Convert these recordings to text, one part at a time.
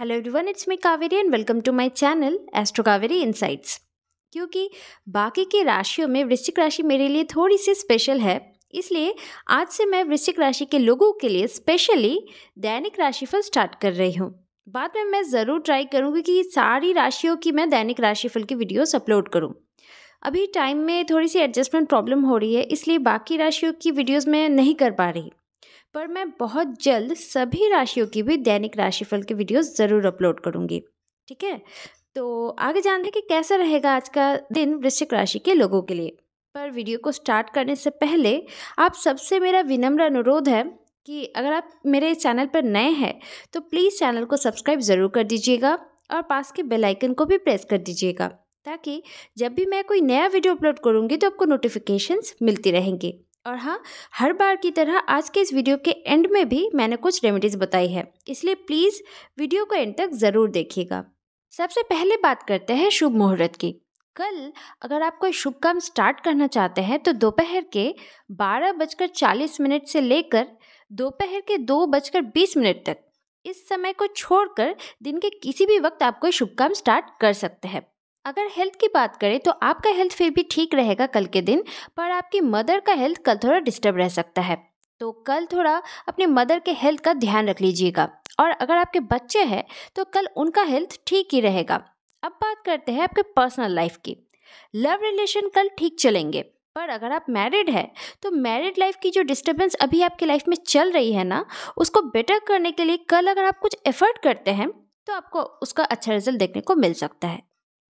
hello everyone it's me Kaveri and welcome to my channel Astro Kaveri Insights क्योंकि बाकी के राशियों में वृश्चिक राशि मेरे लिए थोड़ी सी स्पेशल है इसलिए आज से मैं वृश्चिक राशि के लोगों के लिए स्पेशली दैनिक राशिफल स्टार्ट कर रही हूँ बाद में मैं ज़रूर ट्राई करूँगी कि सारी राशियों की मैं दैनिक राशिफल की वीडियोस अपलोड करूँ अभी टाइम में थोड़ी सी एडजस्टमेंट प्रॉब्लम हो रही है इसलिए बाकी राशियों की वीडियोस मैं नहीं कर पा रही पर मैं बहुत जल्द सभी राशियों की भी दैनिक राशिफल की वीडियो ज़रूर अपलोड करूँगी ठीक है तो आगे जानते हैं कि कैसा रहेगा आज का दिन वृश्चिक राशि के लोगों के लिए पर वीडियो को स्टार्ट करने से पहले आप सबसे मेरा विनम्र अनुरोध है कि अगर आप मेरे चैनल पर नए हैं तो प्लीज़ चैनल को सब्सक्राइब ज़रूर कर दीजिएगा और पास के बेल आइकन को भी प्रेस कर दीजिएगा ताकि जब भी मैं कोई नया वीडियो अपलोड करूँगी तो आपको नोटिफिकेशंस मिलती रहेंगी और हाँ हर बार की तरह आज के इस वीडियो के एंड में भी मैंने कुछ रेमेडीज़ बताई है इसलिए प्लीज़ वीडियो को एंड तक ज़रूर देखिएगा सबसे पहले बात करते हैं शुभ मुहूर्त की कल अगर आप कोई शुभ काम स्टार्ट करना चाहते हैं तो दोपहर के बारह बजकर चालीस मिनट से लेकर दोपहर के दो बजकर बीस मिनट तक इस समय को छोड़कर दिन के किसी भी वक्त आप कोई शुभ काम स्टार्ट कर सकते हैं अगर हेल्थ की बात करें तो आपका हेल्थ फिर भी ठीक रहेगा कल के दिन पर आपकी मदर का हेल्थ कल थोड़ा डिस्टर्ब रह सकता है तो कल थोड़ा अपने मदर के हेल्थ का ध्यान रख लीजिएगा और अगर आपके बच्चे हैं तो कल उनका हेल्थ ठीक ही रहेगा अब बात करते हैं आपके पर्सनल लाइफ की लव रिलेशन कल ठीक चलेंगे पर अगर आप मैरिड है तो मैरिड लाइफ की जो डिस्टर्बेंस अभी आपकी लाइफ में चल रही है ना उसको बेटर करने के लिए कल अगर आप कुछ एफर्ट करते हैं तो आपको उसका अच्छा रिजल्ट देखने को मिल सकता है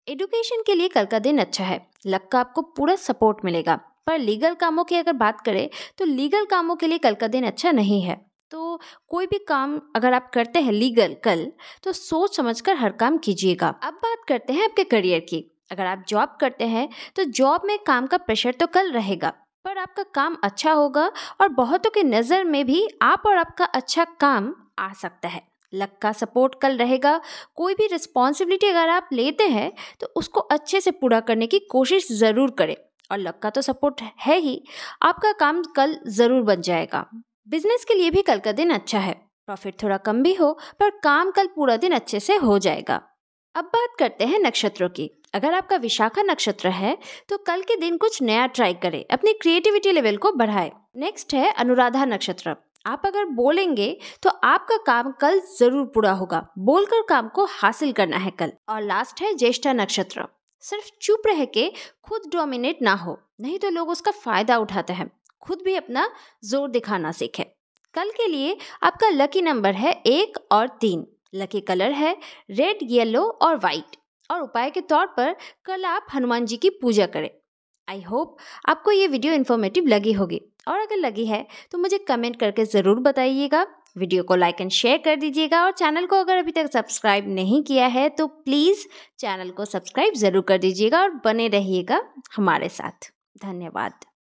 एडुकेशन के लिए कल का दिन अच्छा है लक का आपको पूरा सपोर्ट मिलेगा पर लीगल कामों की अगर बात करें तो लीगल कामों के लिए कल का दिन अच्छा नहीं है तो कोई भी काम अगर आप करते हैं लीगल कल तो सोच समझकर हर काम कीजिएगा अब बात करते हैं आपके करियर की अगर आप जॉब करते हैं तो जॉब में काम का प्रेशर तो कल रहेगा पर आपका काम अच्छा होगा और बहुतों की नज़र में भी आप और आपका अच्छा काम आ सकता है लक का सपोर्ट कल रहेगा कोई भी रिस्पॉन्सिबिलिटी अगर आप लेते हैं तो उसको अच्छे से पूरा करने की कोशिश ज़रूर करें और लक का तो सपोर्ट है ही आपका काम कल ज़रूर बन जाएगा बिजनेस के लिए भी कल का दिन अच्छा है प्रॉफिट थोड़ा कम भी हो पर काम कल पूरा दिन अच्छे से हो जाएगा अब बात करते हैं नक्षत्रों की अगर आपका विशाखा नक्षत्र है तो कल के दिन कुछ नया ट्राई करें अपनी क्रिएटिविटी लेवल को बढ़ाए नेक्स्ट है अनुराधा नक्षत्र आप अगर बोलेंगे तो आपका काम कल जरूर पूरा होगा बोलकर काम को हासिल करना है कल और लास्ट है ज्येष्ठा नक्षत्र सिर्फ चुप रह के खुद डोमिनेट ना हो नहीं तो लोग उसका फायदा उठाते हैं खुद भी अपना जोर दिखाना सीखे कल के लिए आपका लकी नंबर है एक और तीन लकी कलर है रेड येलो और वाइट और उपाय के तौर पर कल आप हनुमान जी की पूजा करें आई होप आपको ये वीडियो इन्फॉर्मेटिव लगी होगी और अगर लगी है तो मुझे कमेंट करके ज़रूर बताइएगा वीडियो को लाइक एंड शेयर कर दीजिएगा और चैनल को अगर अभी तक सब्सक्राइब नहीं किया है तो प्लीज़ चैनल को सब्सक्राइब ज़रूर कर दीजिएगा और बने रहिएगा हमारे साथ धन्यवाद